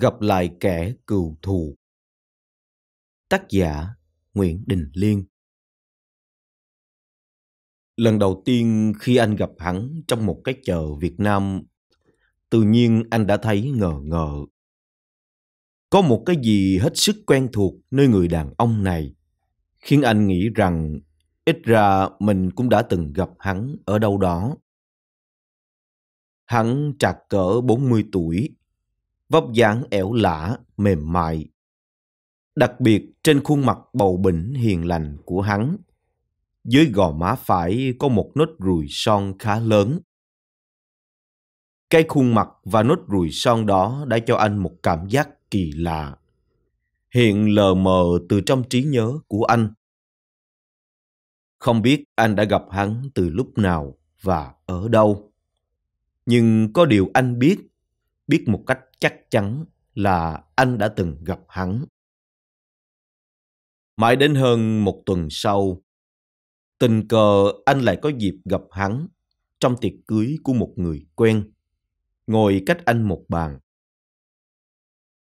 gặp lại kẻ cừu thù. Tác giả Nguyễn Đình Liên Lần đầu tiên khi anh gặp hắn trong một cái chợ Việt Nam, tự nhiên anh đã thấy ngờ ngờ Có một cái gì hết sức quen thuộc nơi người đàn ông này, khiến anh nghĩ rằng ít ra mình cũng đã từng gặp hắn ở đâu đó. Hắn trạc cỡ 40 tuổi vóc dáng ẻo lả, mềm mại. Đặc biệt trên khuôn mặt bầu bỉnh hiền lành của hắn, dưới gò má phải có một nốt ruồi son khá lớn. Cái khuôn mặt và nốt ruồi son đó đã cho anh một cảm giác kỳ lạ. Hiện lờ mờ từ trong trí nhớ của anh. Không biết anh đã gặp hắn từ lúc nào và ở đâu. Nhưng có điều anh biết biết một cách chắc chắn là anh đã từng gặp hắn. Mãi đến hơn một tuần sau, tình cờ anh lại có dịp gặp hắn trong tiệc cưới của một người quen, ngồi cách anh một bàn.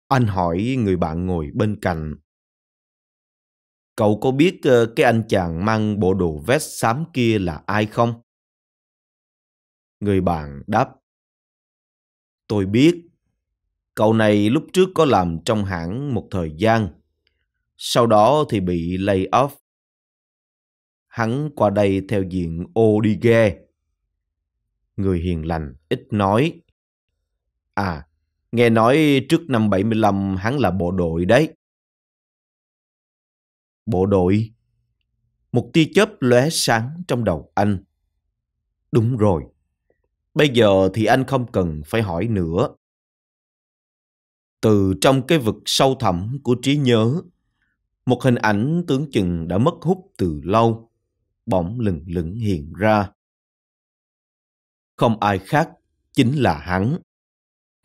Anh hỏi người bạn ngồi bên cạnh. Cậu có biết ờ, cái anh chàng mang bộ đồ vest xám kia là ai không? Người bạn đáp Tôi biết, cậu này lúc trước có làm trong hãng một thời gian, sau đó thì bị lay off. Hắn qua đây theo diện ô đi ghe Người hiền lành, ít nói. À, nghe nói trước năm 75 hắn là bộ đội đấy. Bộ đội? Một tia chớp lóe sáng trong đầu anh. Đúng rồi Bây giờ thì anh không cần phải hỏi nữa. Từ trong cái vực sâu thẳm của trí nhớ, một hình ảnh tưởng chừng đã mất hút từ lâu, bỗng lừng lững hiện ra. Không ai khác, chính là hắn.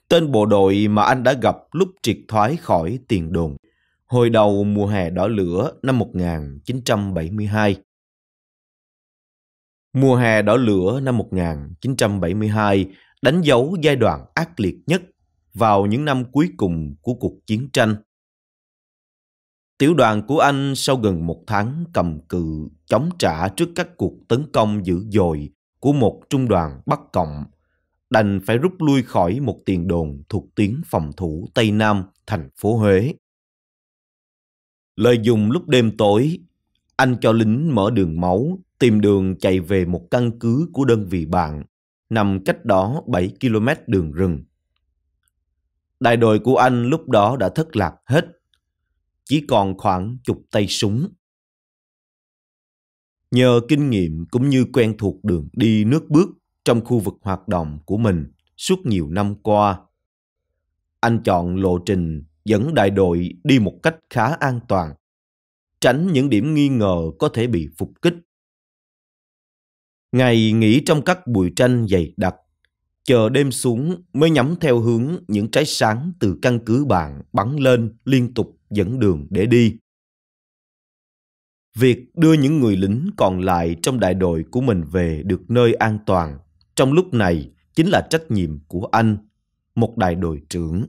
Tên bộ đội mà anh đã gặp lúc triệt thoái khỏi tiền đồn, hồi đầu mùa hè đỏ lửa năm 1972. Mùa hè đỏ lửa năm 1972 đánh dấu giai đoạn ác liệt nhất vào những năm cuối cùng của cuộc chiến tranh. Tiểu đoàn của Anh sau gần một tháng cầm cự chống trả trước các cuộc tấn công dữ dội của một trung đoàn Bắc Cộng, đành phải rút lui khỏi một tiền đồn thuộc tuyến phòng thủ Tây Nam, thành phố Huế. Lợi dụng lúc đêm tối, anh cho lính mở đường máu, tìm đường chạy về một căn cứ của đơn vị bạn, nằm cách đó 7 km đường rừng. Đại đội của anh lúc đó đã thất lạc hết, chỉ còn khoảng chục tay súng. Nhờ kinh nghiệm cũng như quen thuộc đường đi nước bước trong khu vực hoạt động của mình suốt nhiều năm qua, anh chọn lộ trình dẫn đại đội đi một cách khá an toàn tránh những điểm nghi ngờ có thể bị phục kích. Ngày nghỉ trong các bụi tranh dày đặc, chờ đêm xuống mới nhắm theo hướng những trái sáng từ căn cứ bạn bắn lên liên tục dẫn đường để đi. Việc đưa những người lính còn lại trong đại đội của mình về được nơi an toàn trong lúc này chính là trách nhiệm của anh, một đại đội trưởng.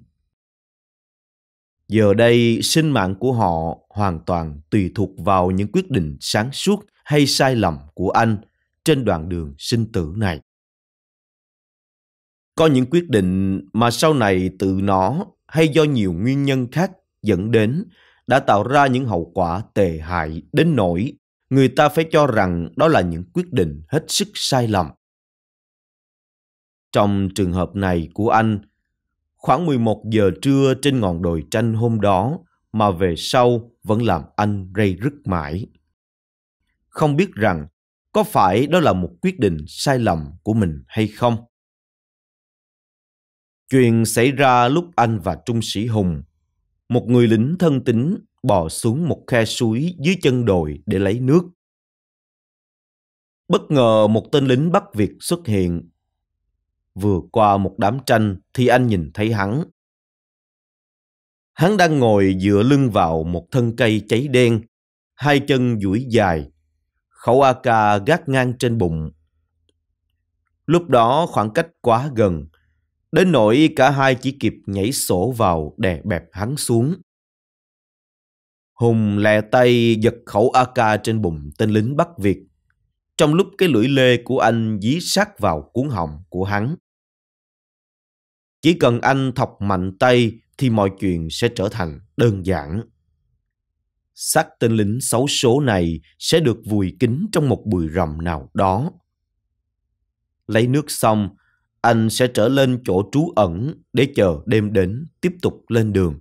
Giờ đây, sinh mạng của họ hoàn toàn tùy thuộc vào những quyết định sáng suốt hay sai lầm của anh trên đoạn đường sinh tử này có những quyết định mà sau này tự nó hay do nhiều nguyên nhân khác dẫn đến đã tạo ra những hậu quả tệ hại đến nỗi người ta phải cho rằng đó là những quyết định hết sức sai lầm. Trong trường hợp này của anh, khoảng 11 giờ trưa trên ngọn đồi tranh hôm đó, mà về sau vẫn làm anh rây rứt mãi. Không biết rằng có phải đó là một quyết định sai lầm của mình hay không? Chuyện xảy ra lúc anh và Trung Sĩ Hùng, một người lính thân tính, bò xuống một khe suối dưới chân đồi để lấy nước. Bất ngờ một tên lính Bắc Việt xuất hiện. Vừa qua một đám tranh thì anh nhìn thấy hắn. Hắn đang ngồi dựa lưng vào một thân cây cháy đen, hai chân duỗi dài, khẩu AK gác ngang trên bụng. Lúc đó khoảng cách quá gần, đến nỗi cả hai chỉ kịp nhảy sổ vào đè bẹp hắn xuống. Hùng lẹ tay giật khẩu AK trên bụng tên lính Bắc Việt, trong lúc cái lưỡi lê của anh dí sát vào cuốn họng của hắn. Chỉ cần anh thọc mạnh tay thì mọi chuyện sẽ trở thành đơn giản. Xác tên lính xấu số này sẽ được vùi kín trong một bụi rậm nào đó. Lấy nước xong, anh sẽ trở lên chỗ trú ẩn để chờ đêm đến tiếp tục lên đường.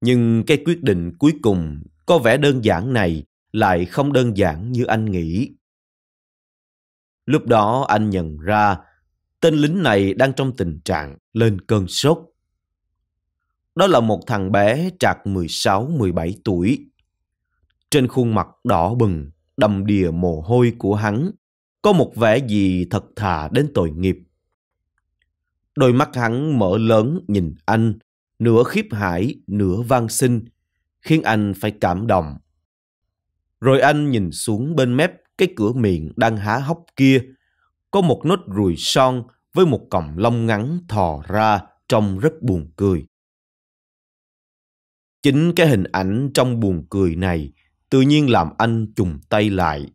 Nhưng cái quyết định cuối cùng có vẻ đơn giản này lại không đơn giản như anh nghĩ. Lúc đó anh nhận ra tên lính này đang trong tình trạng lên cơn sốt. Đó là một thằng bé trạc 16-17 tuổi. Trên khuôn mặt đỏ bừng, đầm đìa mồ hôi của hắn, có một vẻ gì thật thà đến tội nghiệp. Đôi mắt hắn mở lớn nhìn anh, nửa khiếp hải, nửa van xin, khiến anh phải cảm động. Rồi anh nhìn xuống bên mép cái cửa miệng đang há hốc kia, có một nốt ruồi son với một cọng lông ngắn thò ra trông rất buồn cười. Chính cái hình ảnh trong buồn cười này tự nhiên làm anh trùng tay lại.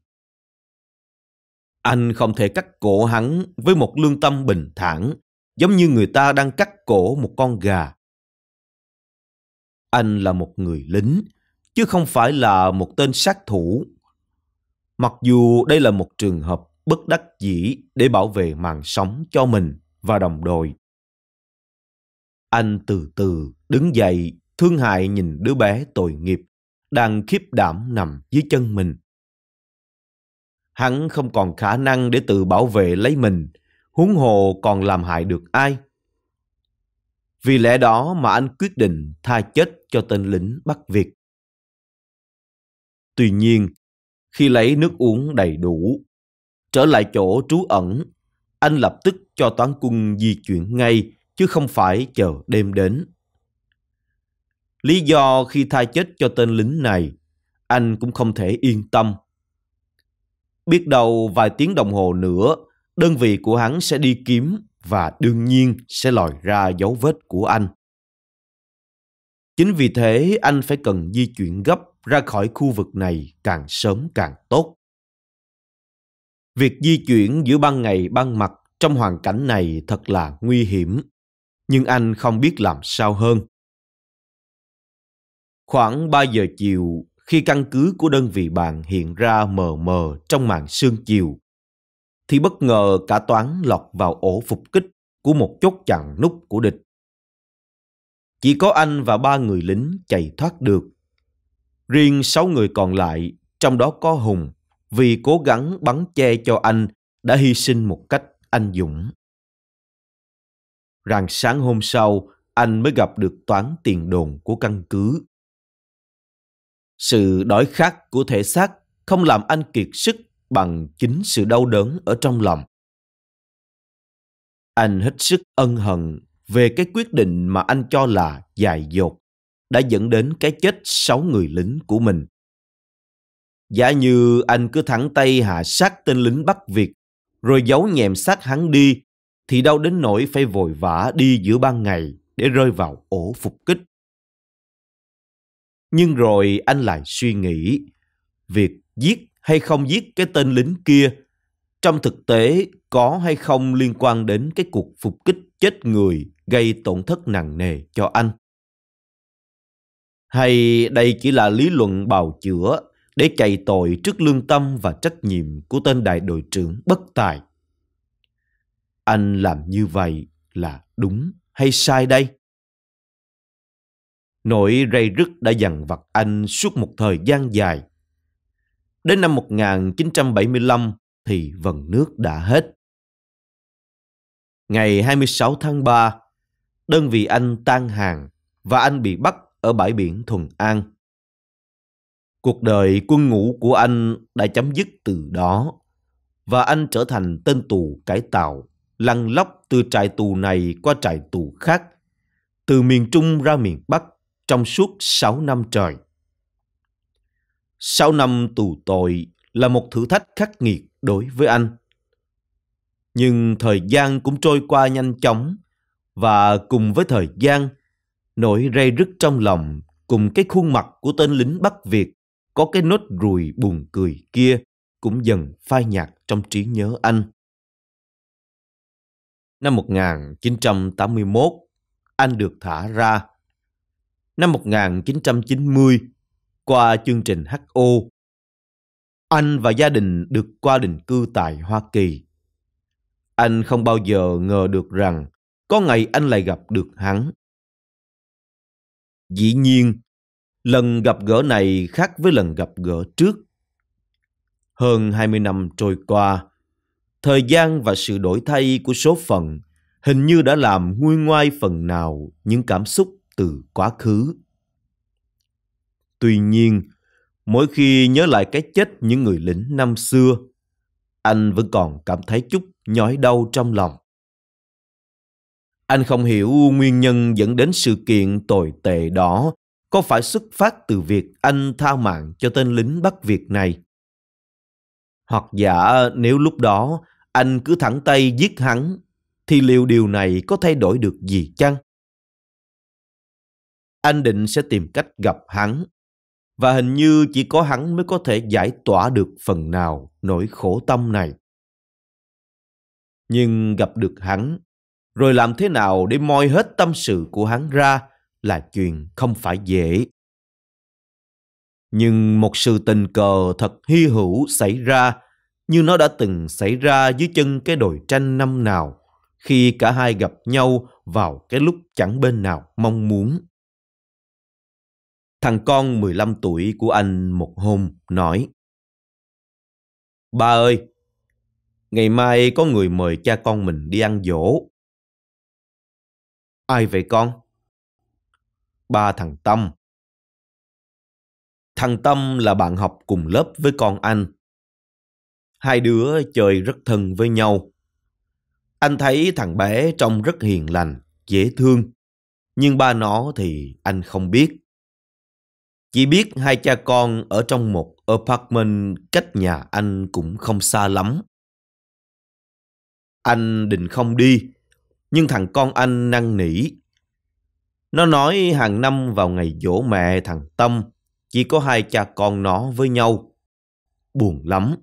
Anh không thể cắt cổ hắn với một lương tâm bình thản, giống như người ta đang cắt cổ một con gà. Anh là một người lính, chứ không phải là một tên sát thủ. Mặc dù đây là một trường hợp bất đắc dĩ để bảo vệ mạng sống cho mình và đồng đội. Anh từ từ đứng dậy, thương hại nhìn đứa bé tội nghiệp, đang khiếp đảm nằm dưới chân mình. Hắn không còn khả năng để tự bảo vệ lấy mình, huống hồ còn làm hại được ai. Vì lẽ đó mà anh quyết định tha chết cho tên lính Bắc Việt. Tuy nhiên, khi lấy nước uống đầy đủ, Trở lại chỗ trú ẩn, anh lập tức cho toán quân di chuyển ngay, chứ không phải chờ đêm đến. Lý do khi thai chết cho tên lính này, anh cũng không thể yên tâm. Biết đâu vài tiếng đồng hồ nữa, đơn vị của hắn sẽ đi kiếm và đương nhiên sẽ lòi ra dấu vết của anh. Chính vì thế anh phải cần di chuyển gấp ra khỏi khu vực này càng sớm càng tốt. Việc di chuyển giữa ban ngày ban mặt trong hoàn cảnh này thật là nguy hiểm, nhưng anh không biết làm sao hơn. Khoảng 3 giờ chiều, khi căn cứ của đơn vị bạn hiện ra mờ mờ trong màn sương chiều, thì bất ngờ cả toán lọt vào ổ phục kích của một chốt chặn nút của địch. Chỉ có anh và ba người lính chạy thoát được. Riêng sáu người còn lại, trong đó có Hùng, vì cố gắng bắn che cho anh đã hy sinh một cách anh dũng. Rạng sáng hôm sau, anh mới gặp được toán tiền đồn của căn cứ. Sự đói khát của thể xác không làm anh kiệt sức bằng chính sự đau đớn ở trong lòng. Anh hết sức ân hận về cái quyết định mà anh cho là dài dột đã dẫn đến cái chết sáu người lính của mình. Giả như anh cứ thẳng tay hạ sát tên lính bắt Việt, rồi giấu nhẹm xác hắn đi, thì đâu đến nỗi phải vội vã đi giữa ban ngày để rơi vào ổ phục kích. Nhưng rồi anh lại suy nghĩ, việc giết hay không giết cái tên lính kia, trong thực tế có hay không liên quan đến cái cuộc phục kích chết người gây tổn thất nặng nề cho anh. Hay đây chỉ là lý luận bào chữa để chạy tội trước lương tâm và trách nhiệm của tên đại đội trưởng bất tài. Anh làm như vậy là đúng hay sai đây? Nỗi rây rứt đã dằn vặt anh suốt một thời gian dài. Đến năm 1975 thì vần nước đã hết. Ngày 26 tháng 3, đơn vị anh tan hàng và anh bị bắt ở bãi biển Thuần An. Cuộc đời quân ngũ của anh đã chấm dứt từ đó và anh trở thành tên tù cải tạo, lăn lóc từ trại tù này qua trại tù khác, từ miền Trung ra miền Bắc trong suốt 6 năm trời. 6 năm tù tội là một thử thách khắc nghiệt đối với anh. Nhưng thời gian cũng trôi qua nhanh chóng và cùng với thời gian, nỗi rây rứt trong lòng cùng cái khuôn mặt của tên lính Bắc Việt có cái nốt ruồi buồn cười kia cũng dần phai nhạt trong trí nhớ anh. Năm 1981, anh được thả ra. Năm 1990, qua chương trình HO, anh và gia đình được qua định cư tại Hoa Kỳ. Anh không bao giờ ngờ được rằng có ngày anh lại gặp được hắn. Dĩ nhiên, Lần gặp gỡ này khác với lần gặp gỡ trước. Hơn 20 năm trôi qua, thời gian và sự đổi thay của số phận hình như đã làm nguôi ngoai phần nào những cảm xúc từ quá khứ. Tuy nhiên, mỗi khi nhớ lại cái chết những người lính năm xưa, anh vẫn còn cảm thấy chút nhói đau trong lòng. Anh không hiểu nguyên nhân dẫn đến sự kiện tồi tệ đó có phải xuất phát từ việc anh tha mạng cho tên lính bắt Việt này? Hoặc giả nếu lúc đó anh cứ thẳng tay giết hắn, thì liệu điều này có thay đổi được gì chăng? Anh định sẽ tìm cách gặp hắn, và hình như chỉ có hắn mới có thể giải tỏa được phần nào nỗi khổ tâm này. Nhưng gặp được hắn, rồi làm thế nào để moi hết tâm sự của hắn ra là chuyện không phải dễ. Nhưng một sự tình cờ thật hy hữu xảy ra như nó đã từng xảy ra dưới chân cái đồi tranh năm nào khi cả hai gặp nhau vào cái lúc chẳng bên nào mong muốn. Thằng con 15 tuổi của anh một hôm nói Ba ơi, ngày mai có người mời cha con mình đi ăn dỗ. Ai vậy con? ba thằng Tâm. Thằng Tâm là bạn học cùng lớp với con anh. Hai đứa chơi rất thân với nhau. Anh thấy thằng bé trông rất hiền lành, dễ thương. Nhưng ba nó thì anh không biết. Chỉ biết hai cha con ở trong một apartment cách nhà anh cũng không xa lắm. Anh định không đi, nhưng thằng con anh năn nỉ nó nói hàng năm vào ngày dỗ mẹ thằng Tâm, chỉ có hai cha con nó với nhau. Buồn lắm.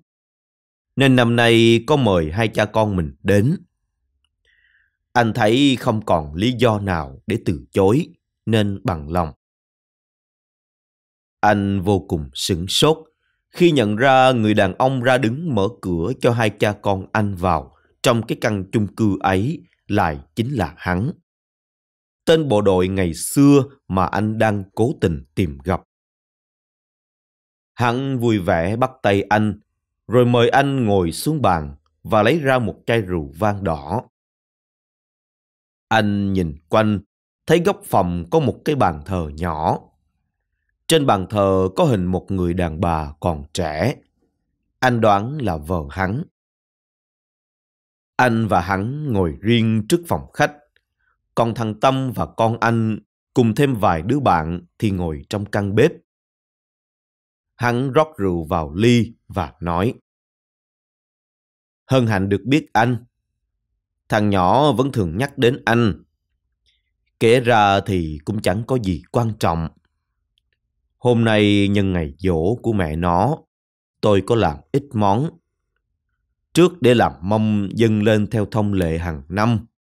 Nên năm nay có mời hai cha con mình đến. Anh thấy không còn lý do nào để từ chối, nên bằng lòng. Anh vô cùng sửng sốt khi nhận ra người đàn ông ra đứng mở cửa cho hai cha con anh vào trong cái căn chung cư ấy lại chính là hắn tên bộ đội ngày xưa mà anh đang cố tình tìm gặp. Hắn vui vẻ bắt tay anh, rồi mời anh ngồi xuống bàn và lấy ra một chai rượu vang đỏ. Anh nhìn quanh, thấy góc phòng có một cái bàn thờ nhỏ. Trên bàn thờ có hình một người đàn bà còn trẻ. Anh đoán là vợ hắn. Anh và hắn ngồi riêng trước phòng khách còn thằng Tâm và con anh cùng thêm vài đứa bạn thì ngồi trong căn bếp. Hắn rót rượu vào ly và nói. Hân hạnh được biết anh. Thằng nhỏ vẫn thường nhắc đến anh. Kể ra thì cũng chẳng có gì quan trọng. Hôm nay nhân ngày dỗ của mẹ nó, tôi có làm ít món. Trước để làm mâm dâng lên theo thông lệ hàng năm –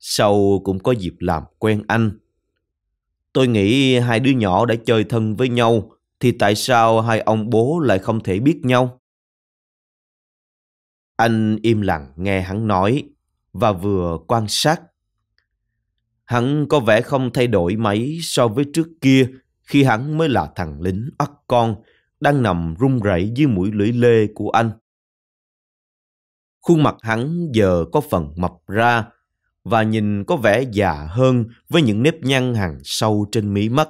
sau cũng có dịp làm quen anh. Tôi nghĩ hai đứa nhỏ đã chơi thân với nhau thì tại sao hai ông bố lại không thể biết nhau? Anh im lặng nghe hắn nói và vừa quan sát. Hắn có vẻ không thay đổi mấy so với trước kia khi hắn mới là thằng lính ắt con đang nằm run rẩy dưới mũi lưỡi lê của anh. Khuôn mặt hắn giờ có phần mập ra và nhìn có vẻ già hơn với những nếp nhăn hàng sâu trên mí mắt.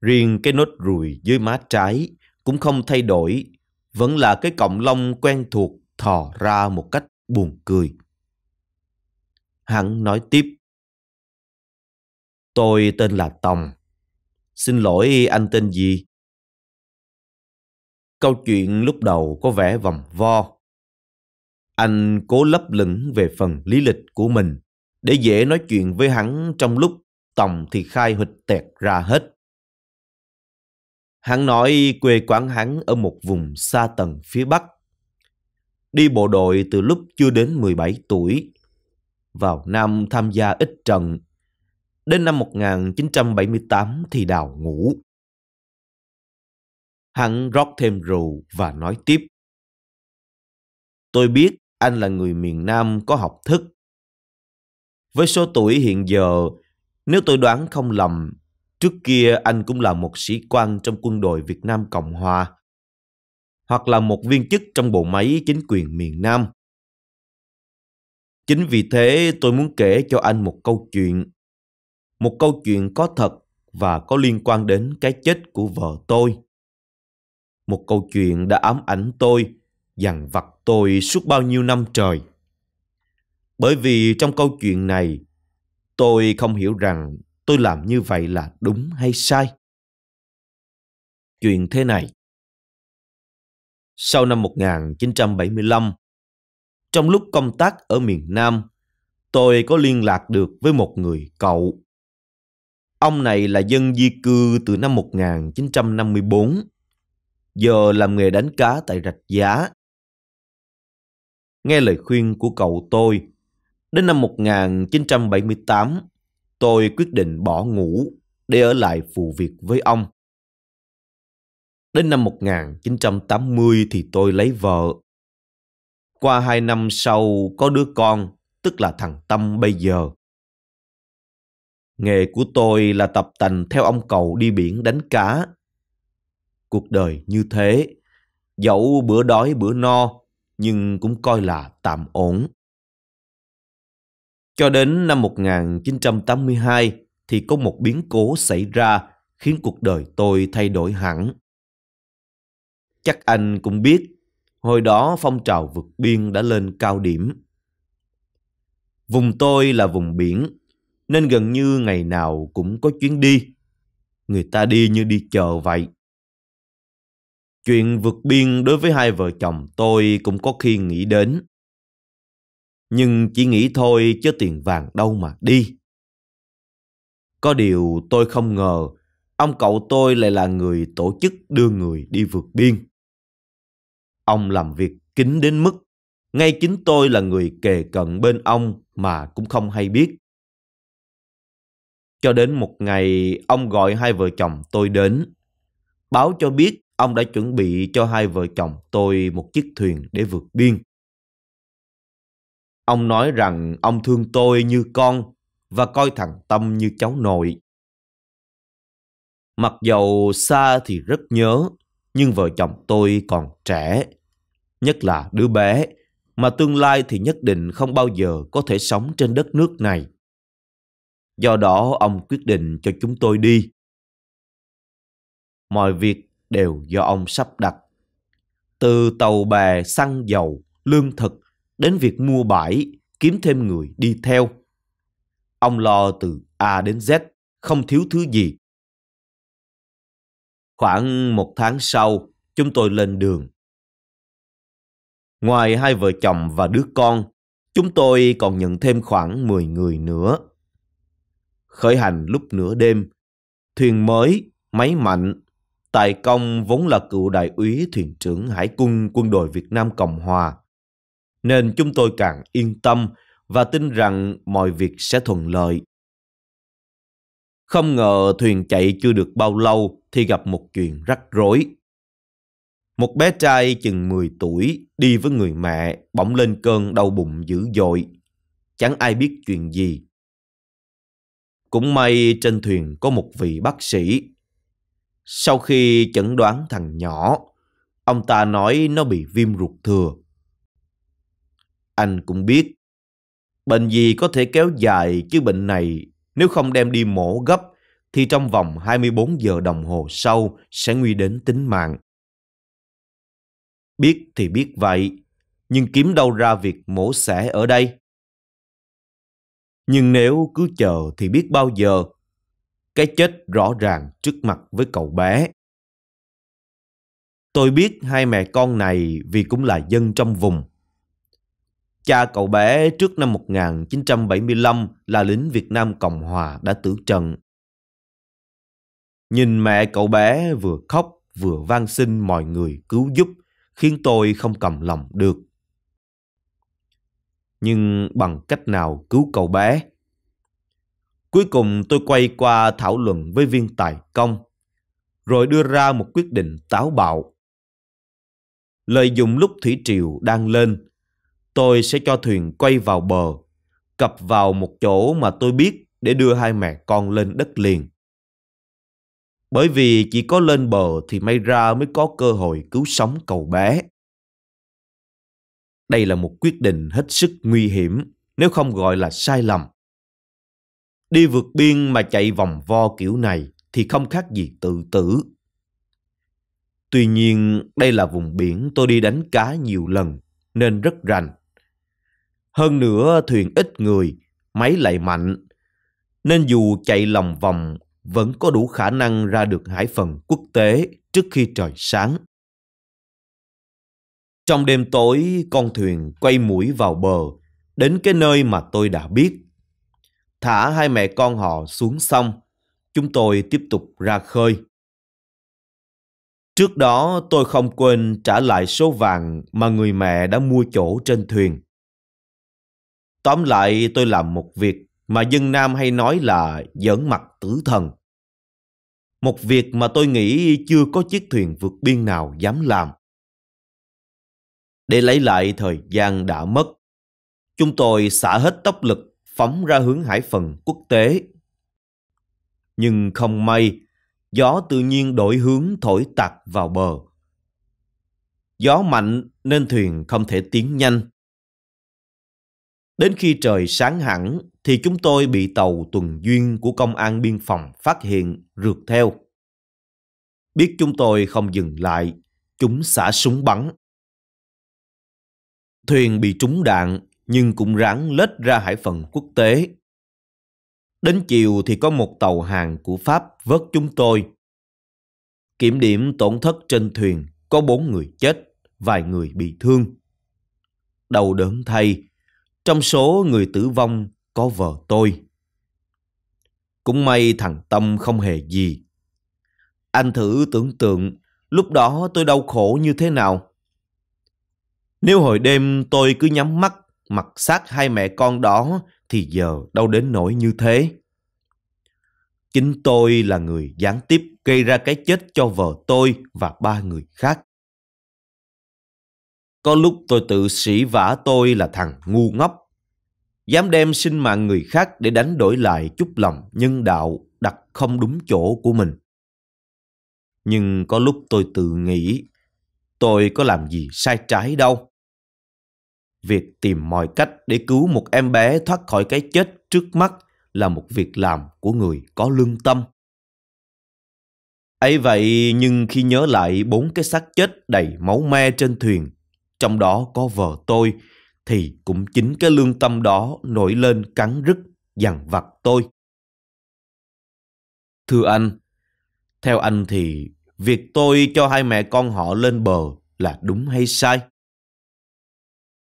Riêng cái nốt ruồi dưới má trái cũng không thay đổi, vẫn là cái cọng lông quen thuộc thò ra một cách buồn cười. Hắn nói tiếp. Tôi tên là Tòng. Xin lỗi anh tên gì? Câu chuyện lúc đầu có vẻ vòng vo, anh cố lấp lửng về phần lý lịch của mình để dễ nói chuyện với hắn trong lúc tổng thì khai hịch tẹt ra hết. Hắn nói quê quán hắn ở một vùng xa tầng phía Bắc. Đi bộ đội từ lúc chưa đến 17 tuổi. Vào năm tham gia ít trận. Đến năm 1978 thì đào ngũ. Hắn rót thêm rượu và nói tiếp. Tôi biết anh là người miền Nam có học thức. Với số tuổi hiện giờ, nếu tôi đoán không lầm, trước kia anh cũng là một sĩ quan trong quân đội Việt Nam Cộng Hòa, hoặc là một viên chức trong bộ máy chính quyền miền Nam. Chính vì thế tôi muốn kể cho anh một câu chuyện. Một câu chuyện có thật và có liên quan đến cái chết của vợ tôi. Một câu chuyện đã ám ảnh tôi, dằn vặt tôi suốt bao nhiêu năm trời. Bởi vì trong câu chuyện này, tôi không hiểu rằng tôi làm như vậy là đúng hay sai. Chuyện thế này. Sau năm 1975, trong lúc công tác ở miền Nam, tôi có liên lạc được với một người cậu. Ông này là dân di cư từ năm 1954, giờ làm nghề đánh cá tại Rạch Giá nghe lời khuyên của cậu tôi. Đến năm 1978, tôi quyết định bỏ ngủ để ở lại phụ việc với ông. Đến năm 1980 thì tôi lấy vợ. Qua hai năm sau có đứa con, tức là thằng Tâm bây giờ. Nghề của tôi là tập tành theo ông cậu đi biển đánh cá. Cuộc đời như thế, dẫu bữa đói bữa no, nhưng cũng coi là tạm ổn. Cho đến năm 1982 thì có một biến cố xảy ra khiến cuộc đời tôi thay đổi hẳn. Chắc anh cũng biết, hồi đó phong trào vượt biên đã lên cao điểm. Vùng tôi là vùng biển, nên gần như ngày nào cũng có chuyến đi. Người ta đi như đi chợ vậy. Chuyện vượt biên đối với hai vợ chồng tôi cũng có khi nghĩ đến. Nhưng chỉ nghĩ thôi chứ tiền vàng đâu mà đi. Có điều tôi không ngờ ông cậu tôi lại là người tổ chức đưa người đi vượt biên. Ông làm việc kín đến mức ngay chính tôi là người kề cận bên ông mà cũng không hay biết. Cho đến một ngày ông gọi hai vợ chồng tôi đến, báo cho biết ông đã chuẩn bị cho hai vợ chồng tôi một chiếc thuyền để vượt biên. Ông nói rằng ông thương tôi như con và coi thằng Tâm như cháu nội. Mặc dầu xa thì rất nhớ, nhưng vợ chồng tôi còn trẻ, nhất là đứa bé, mà tương lai thì nhất định không bao giờ có thể sống trên đất nước này. Do đó ông quyết định cho chúng tôi đi. Mọi việc đều do ông sắp đặt. Từ tàu bè, xăng dầu, lương thực đến việc mua bãi, kiếm thêm người đi theo. Ông lo từ A đến Z, không thiếu thứ gì. Khoảng một tháng sau, chúng tôi lên đường. Ngoài hai vợ chồng và đứa con, chúng tôi còn nhận thêm khoảng 10 người nữa. Khởi hành lúc nửa đêm, thuyền mới, máy mạnh Tài Công vốn là cựu đại úy thuyền trưởng Hải quân quân đội Việt Nam Cộng Hòa, nên chúng tôi càng yên tâm và tin rằng mọi việc sẽ thuận lợi. Không ngờ thuyền chạy chưa được bao lâu thì gặp một chuyện rắc rối. Một bé trai chừng 10 tuổi đi với người mẹ bỗng lên cơn đau bụng dữ dội. Chẳng ai biết chuyện gì. Cũng may trên thuyền có một vị bác sĩ sau khi chẩn đoán thằng nhỏ, ông ta nói nó bị viêm ruột thừa. Anh cũng biết, bệnh gì có thể kéo dài chứ bệnh này nếu không đem đi mổ gấp thì trong vòng 24 giờ đồng hồ sau sẽ nguy đến tính mạng. Biết thì biết vậy, nhưng kiếm đâu ra việc mổ xẻ ở đây? Nhưng nếu cứ chờ thì biết bao giờ cái chết rõ ràng trước mặt với cậu bé. Tôi biết hai mẹ con này vì cũng là dân trong vùng. Cha cậu bé trước năm 1975 là lính Việt Nam Cộng Hòa đã tử trận. Nhìn mẹ cậu bé vừa khóc vừa van xin mọi người cứu giúp khiến tôi không cầm lòng được. Nhưng bằng cách nào cứu cậu bé Cuối cùng tôi quay qua thảo luận với viên tài công, rồi đưa ra một quyết định táo bạo. Lợi dụng lúc thủy triều đang lên, tôi sẽ cho thuyền quay vào bờ, cập vào một chỗ mà tôi biết để đưa hai mẹ con lên đất liền. Bởi vì chỉ có lên bờ thì may ra mới có cơ hội cứu sống cậu bé. Đây là một quyết định hết sức nguy hiểm nếu không gọi là sai lầm. Đi vượt biên mà chạy vòng vo kiểu này thì không khác gì tự tử. Tuy nhiên, đây là vùng biển tôi đi đánh cá nhiều lần, nên rất rành. Hơn nữa, thuyền ít người, máy lại mạnh, nên dù chạy lòng vòng vẫn có đủ khả năng ra được hải phần quốc tế trước khi trời sáng. Trong đêm tối, con thuyền quay mũi vào bờ, đến cái nơi mà tôi đã biết thả hai mẹ con họ xuống sông. Chúng tôi tiếp tục ra khơi. Trước đó tôi không quên trả lại số vàng mà người mẹ đã mua chỗ trên thuyền. Tóm lại tôi làm một việc mà dân Nam hay nói là giỡn mặt tử thần. Một việc mà tôi nghĩ chưa có chiếc thuyền vượt biên nào dám làm. Để lấy lại thời gian đã mất, chúng tôi xả hết tốc lực phóng ra hướng hải phần quốc tế. Nhưng không may, gió tự nhiên đổi hướng thổi tạt vào bờ. Gió mạnh nên thuyền không thể tiến nhanh. Đến khi trời sáng hẳn thì chúng tôi bị tàu tuần duyên của công an biên phòng phát hiện rượt theo. Biết chúng tôi không dừng lại, chúng xả súng bắn. Thuyền bị trúng đạn nhưng cũng ráng lết ra hải phận quốc tế. Đến chiều thì có một tàu hàng của Pháp vớt chúng tôi. Kiểm điểm tổn thất trên thuyền có bốn người chết, vài người bị thương. Đầu đớn thay, trong số người tử vong có vợ tôi. Cũng may thằng Tâm không hề gì. Anh thử tưởng tượng lúc đó tôi đau khổ như thế nào. Nếu hồi đêm tôi cứ nhắm mắt mặt xác hai mẹ con đó thì giờ đâu đến nỗi như thế. Chính tôi là người gián tiếp gây ra cái chết cho vợ tôi và ba người khác. Có lúc tôi tự sĩ vả tôi là thằng ngu ngốc, dám đem sinh mạng người khác để đánh đổi lại chút lòng nhân đạo đặt không đúng chỗ của mình. Nhưng có lúc tôi tự nghĩ tôi có làm gì sai trái đâu. Việc tìm mọi cách để cứu một em bé thoát khỏi cái chết trước mắt là một việc làm của người có lương tâm. Ấy vậy nhưng khi nhớ lại bốn cái xác chết đầy máu me trên thuyền, trong đó có vợ tôi, thì cũng chính cái lương tâm đó nổi lên cắn rứt dằn vặt tôi. Thưa anh, theo anh thì việc tôi cho hai mẹ con họ lên bờ là đúng hay sai?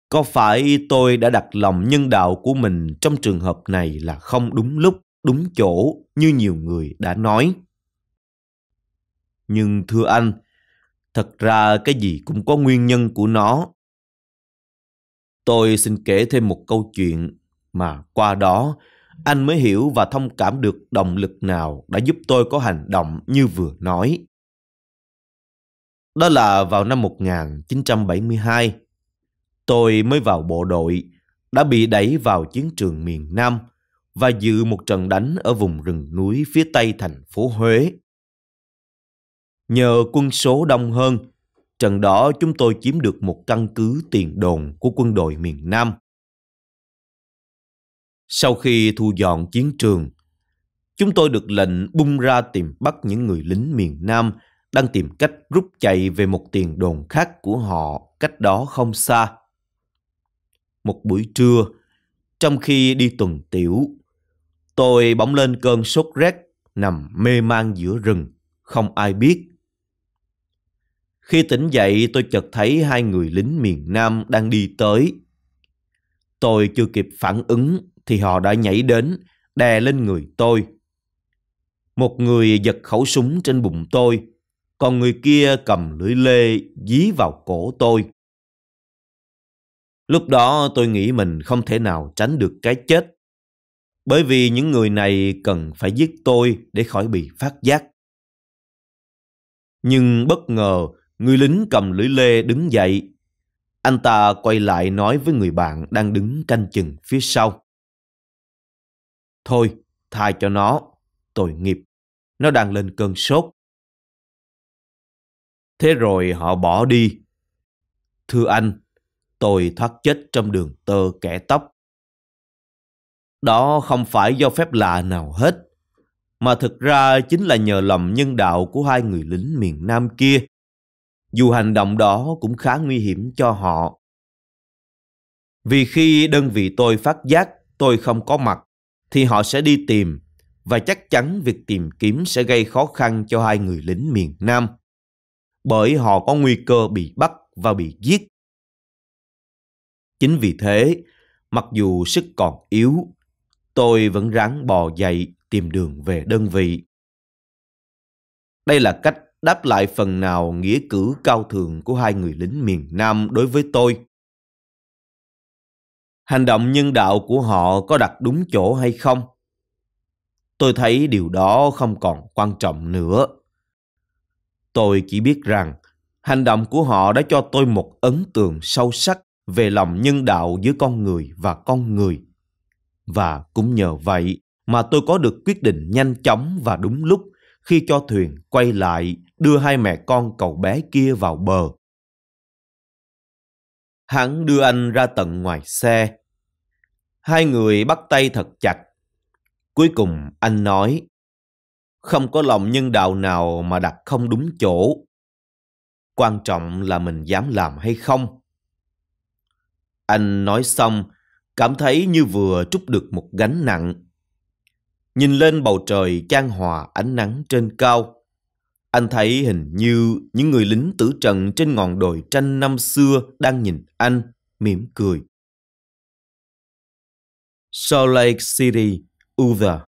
có phải tôi đã đặt lòng nhân đạo của mình trong trường hợp này là không đúng lúc đúng chỗ như nhiều người đã nói nhưng thưa anh thật ra cái gì cũng có nguyên nhân của nó tôi xin kể thêm một câu chuyện mà qua đó anh mới hiểu và thông cảm được động lực nào đã giúp tôi có hành động như vừa nói. Đó là vào năm 1972, Tôi mới vào bộ đội, đã bị đẩy vào chiến trường miền Nam và dự một trận đánh ở vùng rừng núi phía tây thành phố Huế. Nhờ quân số đông hơn, trận đó chúng tôi chiếm được một căn cứ tiền đồn của quân đội miền Nam. Sau khi thu dọn chiến trường, chúng tôi được lệnh bung ra tìm bắt những người lính miền Nam đang tìm cách rút chạy về một tiền đồn khác của họ cách đó không xa một buổi trưa, trong khi đi tuần tiểu. Tôi bỗng lên cơn sốt rét, nằm mê man giữa rừng, không ai biết. Khi tỉnh dậy tôi chợt thấy hai người lính miền Nam đang đi tới. Tôi chưa kịp phản ứng thì họ đã nhảy đến, đè lên người tôi. Một người giật khẩu súng trên bụng tôi, còn người kia cầm lưỡi lê dí vào cổ tôi. Lúc đó tôi nghĩ mình không thể nào tránh được cái chết. Bởi vì những người này cần phải giết tôi để khỏi bị phát giác. Nhưng bất ngờ, người lính cầm lưỡi lê đứng dậy. Anh ta quay lại nói với người bạn đang đứng canh chừng phía sau. Thôi, thay cho nó, tội nghiệp. Nó đang lên cơn sốt. Thế rồi họ bỏ đi. Thưa anh, tôi thoát chết trong đường tơ kẻ tóc. Đó không phải do phép lạ nào hết, mà thực ra chính là nhờ lòng nhân đạo của hai người lính miền Nam kia. Dù hành động đó cũng khá nguy hiểm cho họ. Vì khi đơn vị tôi phát giác tôi không có mặt, thì họ sẽ đi tìm và chắc chắn việc tìm kiếm sẽ gây khó khăn cho hai người lính miền Nam. Bởi họ có nguy cơ bị bắt và bị giết Chính vì thế, mặc dù sức còn yếu, tôi vẫn ráng bò dậy tìm đường về đơn vị. Đây là cách đáp lại phần nào nghĩa cử cao thượng của hai người lính miền Nam đối với tôi. Hành động nhân đạo của họ có đặt đúng chỗ hay không? Tôi thấy điều đó không còn quan trọng nữa. Tôi chỉ biết rằng hành động của họ đã cho tôi một ấn tượng sâu sắc về lòng nhân đạo giữa con người và con người. Và cũng nhờ vậy mà tôi có được quyết định nhanh chóng và đúng lúc khi cho thuyền quay lại đưa hai mẹ con cậu bé kia vào bờ. Hắn đưa anh ra tận ngoài xe. Hai người bắt tay thật chặt. Cuối cùng anh nói, không có lòng nhân đạo nào mà đặt không đúng chỗ. Quan trọng là mình dám làm hay không. Anh nói xong, cảm thấy như vừa trút được một gánh nặng. Nhìn lên bầu trời chan hòa ánh nắng trên cao, anh thấy hình như những người lính tử trận trên ngọn đồi tranh năm xưa đang nhìn anh, mỉm cười. Salt Lake City, Utah